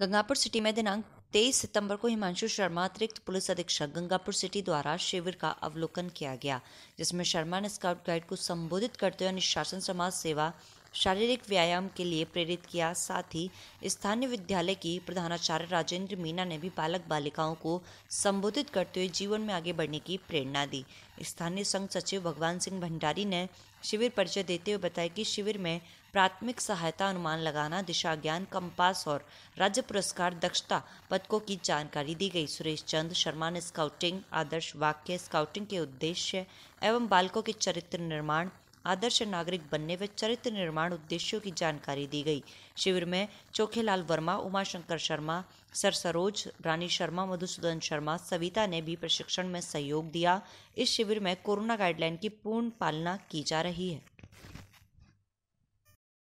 Gangapur city में दिनांक 23 सितंबर को हिमांशु शर्मा अतिरिक्त पुलिस अधीक्षक गंगापुर सिटी द्वारा शिविर का अवलोकन किया गया जिसमें शर्मा ने स्काउट गाइड को संबोधित करते हुए अनुशासन समाज सेवा शारीरिक व्यायाम के लिए प्रेरित किया साथ ही स्थानीय विद्यालय की प्रधानाचार्य राजेंद्र मीना ने भी बालक बालिकाओं को संबोधित करते हुए जीवन में आगे बढ़ने की प्रेरणा दी स्थानीय संघ सचिव भगवान सिंह भंडारी ने शिविर परिचय देते हुए बताया कि शिविर में प्राथमिक सहायता अनुमान लगाना दिशा ज्ञान कंपास और राज्य पुरस्कार दक्षता पदकों की जानकारी दी गई सुरेश चंद शर्मा ने स्काउटिंग आदर्श वाक्य स्काउटिंग के उद्देश्य एवं बालकों के चरित्र निर्माण आदर्श नागरिक बनने व चरित्र निर्माण उद्देश्यों की जानकारी दी गई शिविर में चोखेलाल वर्मा उमाशंकर शर्मा सर सरोज रानी शर्मा मधुसूदन शर्मा सविता ने भी प्रशिक्षण में सहयोग दिया इस शिविर में कोरोना गाइडलाइन की पूर्ण पालना की जा रही है